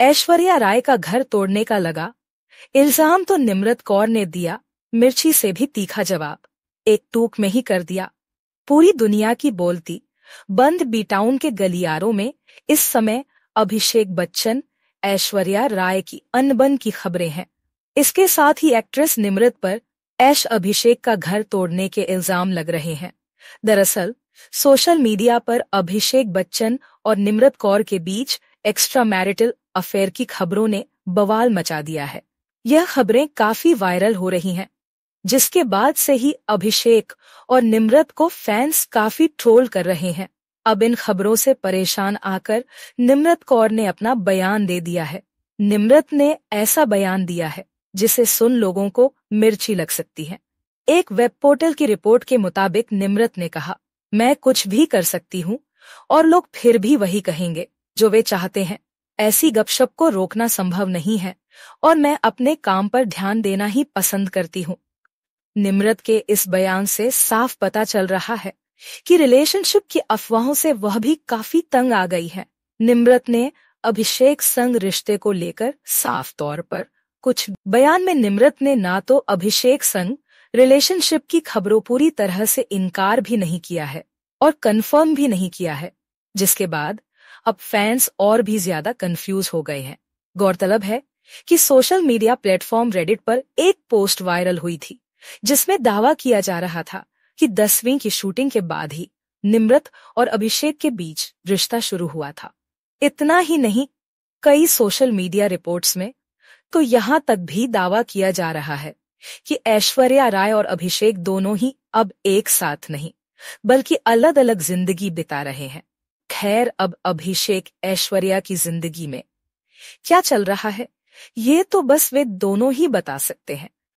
ऐश्वर्या राय का घर तोड़ने का लगा इल्जाम तो निमृत कौर ने दिया मिर्ची से भी तीखा जवाब एक टूक में ही कर दिया पूरी दुनिया की बोलती बंद बीटाउन के गलियारों में इस समय अभिषेक बच्चन ऐश्वर्या राय की अनबन की खबरें हैं इसके साथ ही एक्ट्रेस निमृत पर ऐश अभिषेक का घर तोड़ने के इल्जाम लग रहे हैं दरअसल सोशल मीडिया पर अभिषेक बच्चन और निमृत कौर के बीच एक्स्ट्रा मैरिटल अफेयर की खबरों ने बवाल मचा दिया है यह खबरें काफी वायरल हो रही हैं जिसके बाद से ही अभिषेक और निमरत को फैंस काफी ट्रोल कर रहे हैं अब इन खबरों से परेशान आकर निम्रत कौर ने अपना बयान दे दिया है निमृत ने ऐसा बयान दिया है जिसे सुन लोगों को मिर्ची लग सकती है एक वेब पोर्टल की रिपोर्ट के मुताबिक निमृत ने कहा मैं कुछ भी कर सकती हूँ और लोग फिर भी वही कहेंगे जो वे चाहते हैं ऐसी गपशप को रोकना संभव नहीं है और मैं अपने काम पर ध्यान देना ही पसंद करती हूँ निम्रत के इस बयान से साफ पता चल रहा है कि रिलेशनशिप की अफवाहों से वह भी काफी तंग आ गई है निम्रत ने अभिषेक संग रिश्ते को लेकर साफ तौर पर कुछ बयान में निम्रत ने ना तो अभिषेक संग रिलेशनशिप की खबरों पूरी तरह से इनकार भी नहीं किया है और कंफर्म भी नहीं किया है जिसके बाद अब फैंस और भी ज्यादा कंफ्यूज हो गए हैं गौरतलब है कि सोशल मीडिया प्लेटफॉर्म रेडिट पर एक पोस्ट वायरल हुई थी जिसमें दावा किया जा रहा था कि दसवीं की शूटिंग के बाद ही निम्रत और अभिषेक के बीच रिश्ता शुरू हुआ था इतना ही नहीं कई सोशल मीडिया रिपोर्ट्स में तो यहां तक भी दावा किया जा रहा है कि ऐश्वर्या राय और अभिषेक दोनों ही अब एक साथ नहीं बल्कि अलग अलग जिंदगी बिता रहे हैं खैर अब अभिषेक ऐश्वर्या की जिंदगी में क्या चल रहा है ये तो बस वे दोनों ही बता सकते हैं